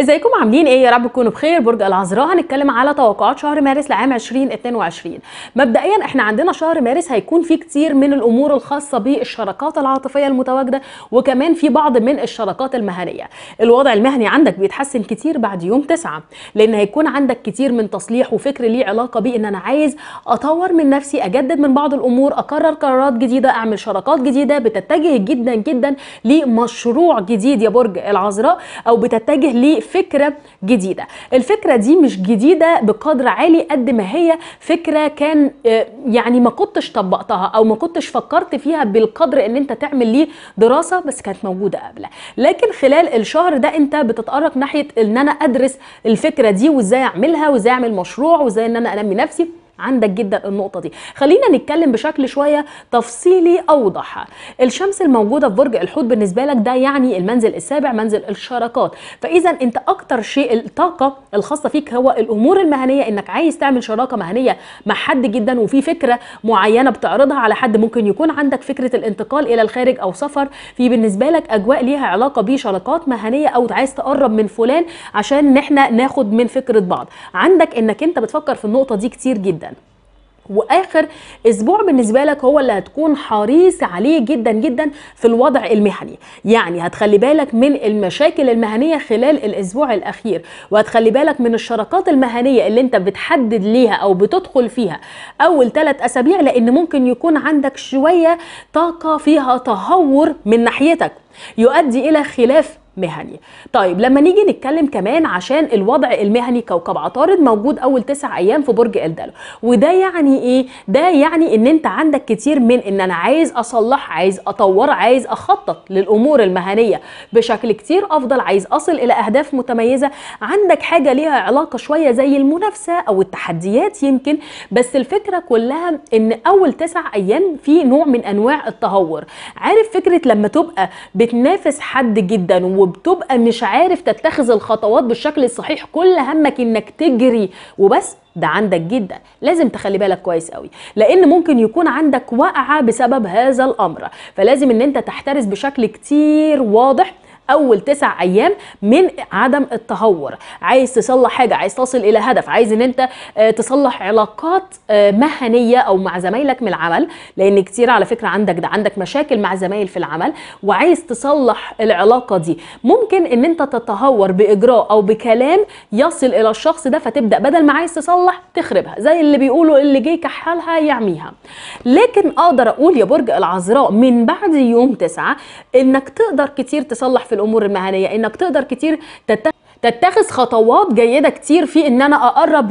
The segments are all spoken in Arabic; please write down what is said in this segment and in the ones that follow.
ازيكم عاملين ايه يا رب تكونوا بخير برج العذراء هنتكلم على توقعات شهر مارس لعام 2022 مبدئيا احنا عندنا شهر مارس هيكون فيه كتير من الامور الخاصه بالشراكات العاطفيه المتواجده وكمان في بعض من الشراكات المهنيه الوضع المهني عندك بيتحسن كتير بعد يوم تسعة لان هيكون عندك كتير من تصليح وفكر ليه علاقه بان انا عايز اطور من نفسي اجدد من بعض الامور اقرر قرارات جديده اعمل شراكات جديده بتتجه جدا جدا لمشروع جديد يا برج العذراء او بتتجه ل فكرة جديدة الفكرة دي مش جديدة بقدر عالي قد ما هي فكرة كان آه، يعني ما كنتش طبقتها او ما كنتش فكرت فيها بالقدر ان انت تعمل ليه دراسة بس كانت موجودة قبلها لكن خلال الشهر ده انت بتتقرق ناحية ان انا ادرس الفكرة دي وازاي اعملها وازاي اعمل مشروع وازاي ان انا انمي نفسي عندك جدا النقطة دي خلينا نتكلم بشكل شوية تفصيلي أوضح الشمس الموجودة في برج الحوت بالنسبة لك ده يعني المنزل السابع منزل الشراكات فإذا أنت أكتر شيء الطاقة الخاصة فيك هو الأمور المهنية أنك عايز تعمل شراكة مهنية مع حد جدا وفي فكرة معينة بتعرضها على حد ممكن يكون عندك فكرة الانتقال إلى الخارج أو سفر في بالنسبة لك أجواء ليها علاقة بشراكات مهنية أو عايز تقرب من فلان عشان نحن ناخد من فكرة بعض عندك أنك أنت بتفكر في النقطة دي كتير جدا واخر اسبوع بالنسبه لك هو اللي هتكون حريص عليه جدا جدا في الوضع المهني يعني هتخلي بالك من المشاكل المهنيه خلال الاسبوع الاخير وهتخلي بالك من الشراكات المهنيه اللي انت بتحدد ليها او بتدخل فيها اول ثلاث اسابيع لان ممكن يكون عندك شويه طاقه فيها تهور من ناحيتك يؤدي الى خلاف مهني طيب لما نيجي نتكلم كمان عشان الوضع المهني كوكب عطارد موجود اول تسع ايام في برج الدلو وده يعني ايه ده يعني ان انت عندك كتير من ان انا عايز اصلح عايز اطور عايز اخطط للامور المهنيه بشكل كتير افضل عايز اصل الى اهداف متميزه عندك حاجه ليها علاقه شويه زي المنافسه او التحديات يمكن بس الفكره كلها ان اول تسع ايام في نوع من انواع التهور عارف فكره لما تبقى بتنافس حد جدا و وبتبقى مش عارف تتخذ الخطوات بالشكل الصحيح كل همك انك تجري وبس ده عندك جدا لازم تخلي بالك كويس قوي لان ممكن يكون عندك وقعه بسبب هذا الامر فلازم ان انت تحترس بشكل كتير واضح اول تسع ايام من عدم التهور عايز تصلح حاجه عايز تصل الى هدف عايز ان انت آه، تصلح علاقات آه، مهنيه او مع زمايلك من العمل لان كتير على فكره عندك ده عندك مشاكل مع زمايل في العمل وعايز تصلح العلاقه دي ممكن ان انت تتهور باجراء او بكلام يصل الى الشخص ده فتبدا بدل ما عايز تصلح تخربها زي اللي بيقولوا اللي جه كحالها يعميها لكن اقدر اقول يا برج العذراء من بعد يوم تسعة انك تقدر كتير تصلح في الامور المهنيه انك تقدر كتير تتخذ تتخذ خطوات جيده كتير في ان انا اقرب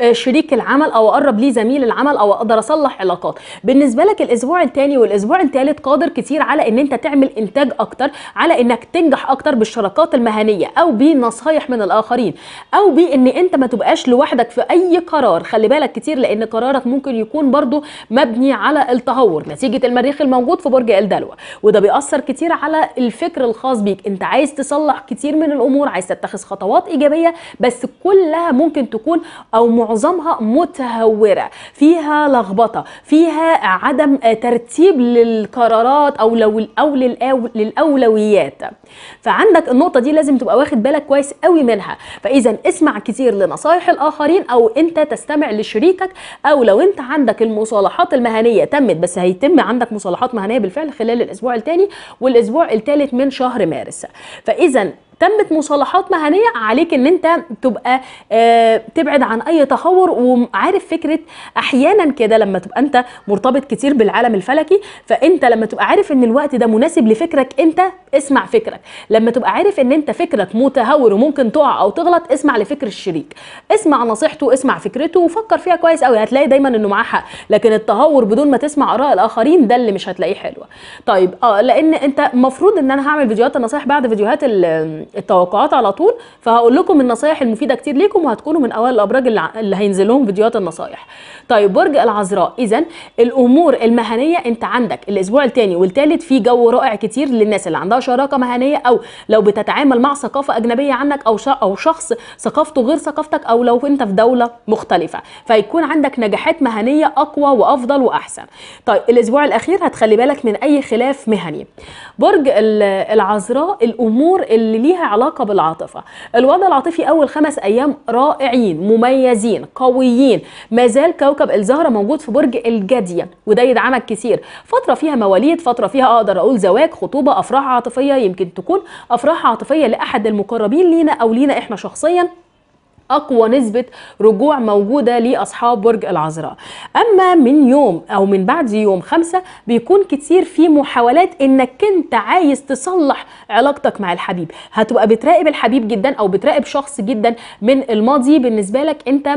لشريك آه، العمل او اقرب لزميل العمل او اقدر اصلح علاقات بالنسبه لك الاسبوع الثاني والاسبوع الثالث قادر كتير على ان انت تعمل انتاج اكتر على انك تنجح اكتر بالشراكات المهنيه او بنصايح من الاخرين او بان انت ما تبقاش لوحدك في اي قرار خلي بالك كتير لان قرارك ممكن يكون برضو مبني على التهور نتيجه المريخ الموجود في برج الدلو وده بيأثر كتير على الفكر الخاص بيك انت عايز تصلح كتير من الامور عايز تتخذ خطوات ايجابيه بس كلها ممكن تكون او معظمها متهوره فيها لخبطه فيها عدم ترتيب للقرارات او لو او للاولويات فعندك النقطه دي لازم تبقى واخد بالك كويس قوي منها فاذا اسمع كتير لنصايح الاخرين او انت تستمع لشريكك او لو انت عندك المصالحات المهنيه تمت بس هيتم عندك مصالحات مهنيه بالفعل خلال الاسبوع الثاني والاسبوع الثالث من شهر مارس فاذا تمت مصالحات مهنيه عليك ان انت تبقى آه تبعد عن اي تهور وعارف فكره احيانا كده لما تبقى انت مرتبط كتير بالعالم الفلكي فانت لما تبقى عارف ان الوقت ده مناسب لفكرك انت اسمع فكرك لما تبقى عارف ان انت فكرك متهور وممكن تقع او تغلط اسمع لفكر الشريك اسمع نصيحته اسمع فكرته وفكر فيها كويس قوي هتلاقي دايما انه معاه حق لكن التهور بدون ما تسمع اراء الاخرين ده اللي مش هتلاقيه حلوه طيب اه لان انت المفروض ان انا هعمل فيديوهات النصايح بعد فيديوهات ال التوقعات على طول فهقول لكم النصايح المفيده كتير ليكم وهتكونوا من اوائل الابراج اللي, هينزل لهم فيديوهات النصايح طيب برج العذراء اذا الامور المهنيه انت عندك الاسبوع الثاني والثالث في جو رائع كتير للناس اللي عندها شراكه مهنيه او لو بتتعامل مع ثقافه اجنبيه عنك او او شخص ثقافته غير ثقافتك او لو انت في دوله مختلفه فيكون عندك نجاحات مهنيه اقوى وافضل واحسن طيب الاسبوع الاخير هتخلي بالك من اي خلاف مهني برج العذراء الامور اللي ليها ليها علاقه بالعاطفه الوضع العاطفي اول خمس ايام رائعين مميزين قويين ما زال كوكب الزهره موجود في برج الجديه وده يدعمك كتير فتره فيها مواليد فتره فيها اقدر اقول زواج خطوبه افراح عاطفيه يمكن تكون افراح عاطفيه لاحد المقربين لينا او لينا احنا شخصيا اقوى نسبه رجوع موجوده لاصحاب برج العذراء اما من يوم او من بعد يوم خمسة بيكون كتير في محاولات انك انت عايز تصلح علاقتك مع الحبيب هتبقى بتراقب الحبيب جدا او بتراقب شخص جدا من الماضي بالنسبه لك انت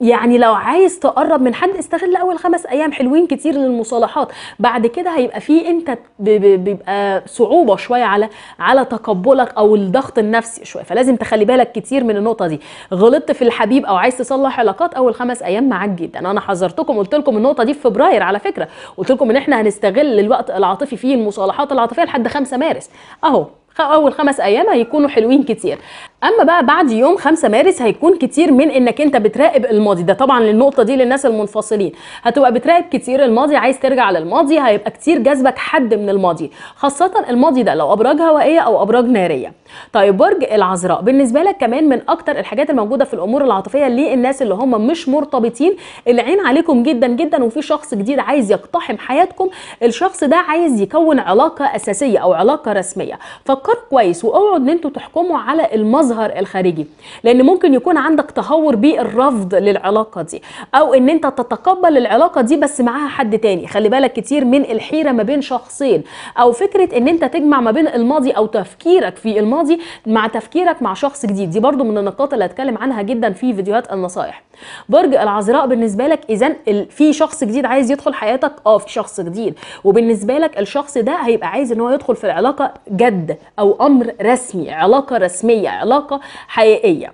يعني لو عايز تقرب من حد استغل اول خمس ايام حلوين كتير للمصالحات بعد كده هيبقى في انت بيبقى صعوبه شويه على على تقبلك او الضغط النفسي شويه فلازم تخلي بالك كتير من النقطه دي غلطت في الحبيب او عايز تصلح علاقات اول خمس ايام معاك جدا انا حذرتكم قلت لكم النقطه دي في فبراير على فكره قلت لكم ان احنا هنستغل الوقت العاطفي فيه المصالحات العاطفيه لحد 5 مارس اهو اول خمس ايام هيكونوا حلوين كتير اما بقى بعد يوم 5 مارس هيكون كتير من انك انت بتراقب الماضي ده طبعا للنقطه دي للناس المنفصلين هتبقى بتراقب كتير الماضي عايز ترجع للماضي هيبقى كتير جذبك حد من الماضي خاصه الماضي ده لو ابراج هوائيه او ابراج ناريه طيب برج العذراء بالنسبه لك كمان من اكتر الحاجات الموجوده في الامور العاطفيه للناس اللي هم مش مرتبطين العين عليكم جدا جدا وفي شخص جديد عايز يقتحم حياتكم الشخص ده عايز يكون علاقه اساسيه او علاقه رسميه فكر كويس واقعد ان انتوا تحكموا على الماضي المظهر الخارجي لان ممكن يكون عندك تهور بالرفض للعلاقه دي او ان انت تتقبل العلاقه دي بس معاها حد تاني خلي بالك كتير من الحيره ما بين شخصين او فكره ان انت تجمع ما بين الماضي او تفكيرك في الماضي مع تفكيرك مع شخص جديد دي برضو من النقاط اللي هتكلم عنها جدا في فيديوهات النصائح برج العذراء بالنسبه لك اذا في شخص جديد عايز يدخل حياتك اه في شخص جديد وبالنسبه لك الشخص ده هيبقى عايز ان هو يدخل في العلاقه جد او امر رسمي علاقه رسميه علاقه علاقه حقيقيه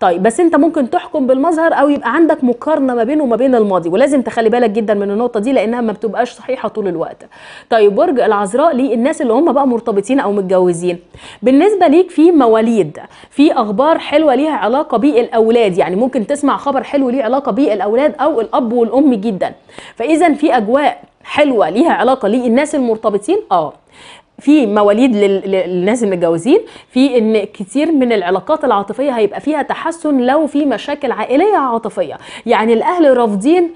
طيب بس انت ممكن تحكم بالمظهر او يبقى عندك مقارنه ما بينه وما بين الماضي ولازم تخلي بالك جدا من النقطه دي لانها ما بتبقاش صحيحه طول الوقت طيب برج العذراء للناس اللي هم بقى مرتبطين او متجوزين بالنسبه ليك في مواليد في اخبار حلوه ليها علاقه بالاولاد يعني ممكن تسمع خبر حلو ليه علاقه بالاولاد او الاب والام جدا فاذا في اجواء حلوه ليها علاقه للناس المرتبطين اه في مواليد للناس المتجوزين في ان كتير من العلاقات العاطفيه هيبقى فيها تحسن لو في مشاكل عائليه عاطفيه يعني الاهل رافضين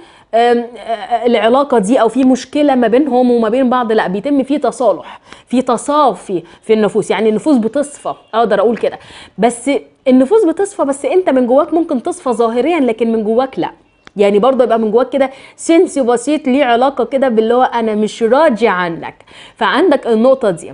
العلاقه دي او في مشكله ما بينهم وما بين بعض لا بيتم في تصالح في تصافي في النفوس يعني النفوس بتصفى اقدر اقول كده بس النفوس بتصفى بس انت من جواك ممكن تصفى ظاهريا لكن من جواك لا يعني برضه يبقى من جواك كده سنس بسيط ليه علاقه كده باللي هو انا مش راضي عنك فعندك النقطه دي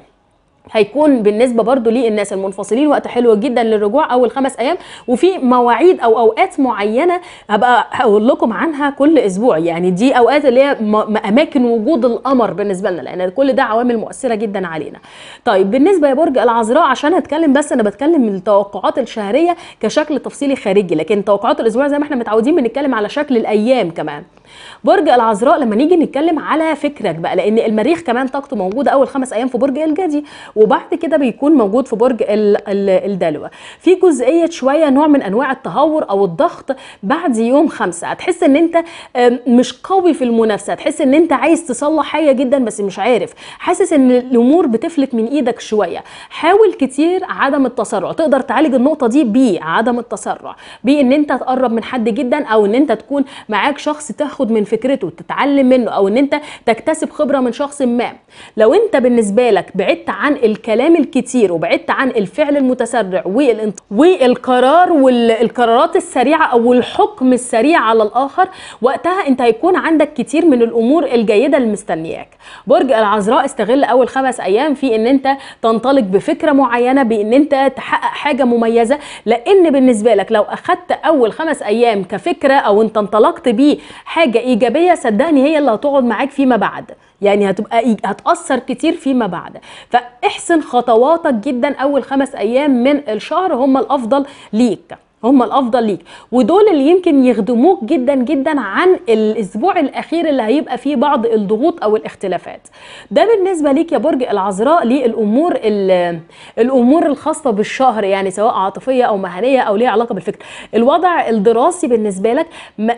هيكون بالنسبه برضو للناس المنفصلين وقت حلو جدا للرجوع اول خمس ايام وفي مواعيد او اوقات معينه هبقى هقول لكم عنها كل اسبوع يعني دي اوقات اللي هي اماكن وجود القمر بالنسبه لنا لان كل ده عوامل مؤثره جدا علينا. طيب بالنسبه يا برج العذراء عشان هتكلم بس انا بتكلم من التوقعات الشهريه كشكل تفصيلي خارجي لكن توقعات الاسبوع زي ما احنا متعودين بنتكلم على شكل الايام كمان. برج العذراء لما نيجي نتكلم على فكرك بقى لان المريخ كمان طاقته موجوده اول خمس ايام في برج الجدي وبعد كده بيكون موجود في برج الدلو في جزئيه شويه نوع من انواع التهور او الضغط بعد يوم خمسة هتحس ان انت مش قوي في المنافسه هتحس ان انت عايز تصلح حاجه جدا بس مش عارف حاسس ان الامور بتفلت من ايدك شويه حاول كتير عدم التسرع تقدر تعالج النقطه دي بعدم التسرع بان انت تقرب من حد جدا او ان انت تكون معاك شخص تاخد تاخد من فكرته تتعلم منه او ان انت تكتسب خبره من شخص ما لو انت بالنسبه لك بعدت عن الكلام الكتير وبعدت عن الفعل المتسرع والقرار والقرارات السريعه او الحكم السريع على الاخر وقتها انت هيكون عندك كتير من الامور الجيده اللي مستنياك برج العذراء استغل اول خمس ايام في ان انت تنطلق بفكره معينه بان انت تحقق حاجه مميزه لان بالنسبه لك لو اخذت اول خمس ايام كفكره او انت انطلقت بيه حاجه ايجابيه صدقني هي اللي هتقعد معاك فيما بعد يعني هتبقى هتاثر كتير فيما بعد فاحسن خطواتك جدا اول خمس ايام من الشهر هم الافضل ليك هم الافضل ليك ودول اللي يمكن يخدموك جدا جدا عن الاسبوع الاخير اللي هيبقى فيه بعض الضغوط او الاختلافات ده بالنسبه ليك يا برج العذراء للامور الامور الخاصه بالشهر يعني سواء عاطفيه او مهنيه او ليها علاقه بالفكر الوضع الدراسي بالنسبه لك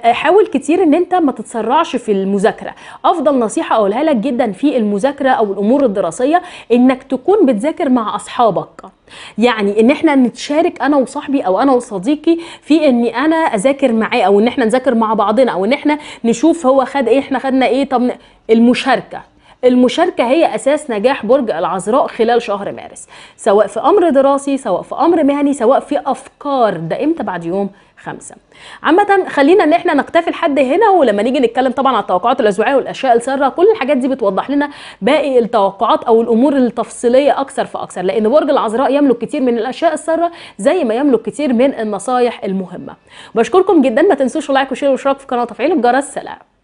حاول كتير ان انت ما تتسرعش في المذاكره افضل نصيحه اقولها لك جدا في المذاكره او الامور الدراسيه انك تكون بتذاكر مع اصحابك يعني ان احنا نتشارك انا وصاحبي او انا وصديقي في اني انا اذاكر معاه او ان احنا نذاكر مع بعضنا او ان احنا نشوف هو خد ايه احنا خدنا ايه طب المشاركه المشاركة هي أساس نجاح برج العذراء خلال شهر مارس سواء في أمر دراسي سواء في أمر مهني سواء في أفكار ده إمتى بعد يوم خمسة عامة خلينا ان احنا نكتفي لحد هنا ولما نيجي نتكلم طبعا على التوقعات الأسبوعية والأشياء السارة كل الحاجات دي بتوضح لنا باقي التوقعات أو الأمور التفصيلية أكثر فأكثر لأن برج العذراء يملك كتير من الأشياء السارة زي ما يملك كتير من النصايح المهمة بشكركم جدا ما تنسوش لايك وشير واشتراك في القناة وتفعيل الجرس سلام